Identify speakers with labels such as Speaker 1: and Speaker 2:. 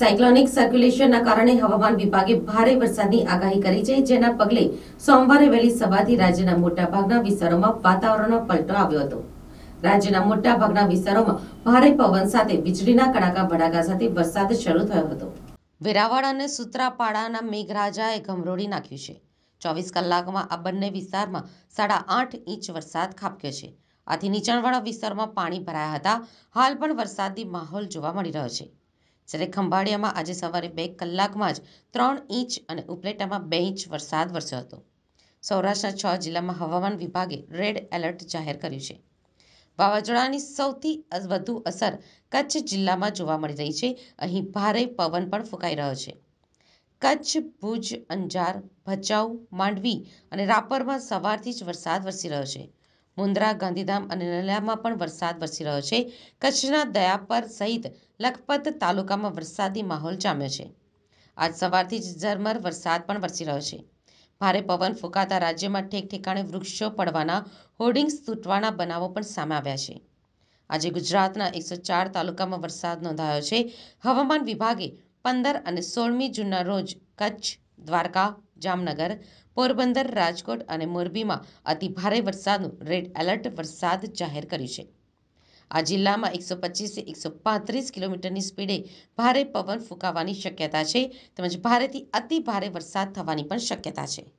Speaker 1: cyclonic સર્ક્યુલેશનના કારણે હવામાન વિભાગે ભારે વરસાદની આગાહી કરી છે જેના પગલે સોમવારે વહેલી સવારથી રાજ્યના મોટાભાગના વિસ્તારોમાં વાતાવરણમાં પલટો આવ્યો હતો રાજ્યના મોટાભાગના વિસ્તારોમાં ભારે પવન સાથે વીજળીના કડાકા ભડાકા સાથે વરસાદ શરૂ થયો હતો વેરાવળ અને સુત્રાપાડાના મેઘરાજાએ ગમરોળી નાખ્યું છે ચોવીસ કલાકમાં આ બંને વિસ્તારમાં સાડા આઠ ઇંચ વરસાદ ખાબક્યો છે આથી નીચાણવાળા વિસ્તારમાં પાણી ભરાયા હતા હાલ પણ વરસાદી માહોલ જોવા મળી રહ્યો છે જ્યારે ખંભાળિયામાં આજે સવારે બે કલાકમાં જ ત્રણ ઇંચ અને ઉપલેટામાં બે ઇંચ વરસાદ વરસ્યો હતો સૌરાષ્ટ્રના છ જિલ્લામાં હવામાન વિભાગે રેડ એલર્ટ જાહેર કર્યું છે વાવાઝોડાની સૌથી વધુ અસર કચ્છ જિલ્લામાં જોવા મળી રહી છે અહીં ભારે પવન પણ ફૂંકાઈ રહ્યો છે કચ્છ ભુજ અંજાર ભચાઉ માંડવી અને રાપરમાં સવારથી જ વરસાદ વરસી રહ્યો છે મુન્દ્રા ગાંધીધામ અને નલિયામાં પણ વરસાદ વરસી રહ્યો છે કચ્છના દયાપર સહિત લખપત તાલુકામાં વરસાદી માહોલ જામ્યો છે આજ સવારથી જ ઝરમર વરસાદ પણ વરસી રહ્યો છે ભારે પવન ફૂંકાતા રાજ્યમાં ઠેક ઠેકાણે વૃક્ષો પડવાના હોર્ડિંગ્સ તૂટવાના બનાવો પણ સામે આવ્યા છે આજે ગુજરાતના એકસો ચાર તાલુકામાં વરસાદ નોંધાયો છે હવામાન વિભાગે પંદર અને સોળમી જૂનના રોજ કચ્છ દ્વારકા જામનગર પોરબંદર રાજકોટ અને મોરબીમાં અતિભારે વરસાદનું રેડ એલર્ટ વરસાદ જાહેર કર્યું છે આ જિલ્લામાં એકસો પચીસથી એકસો પાંત્રીસ કિલોમીટરની સ્પીડે ભારે પવન ફૂંકાવાની શક્યતા છે તેમજ ભારેથી અતિ ભારે વરસાદ થવાની પણ શક્યતા છે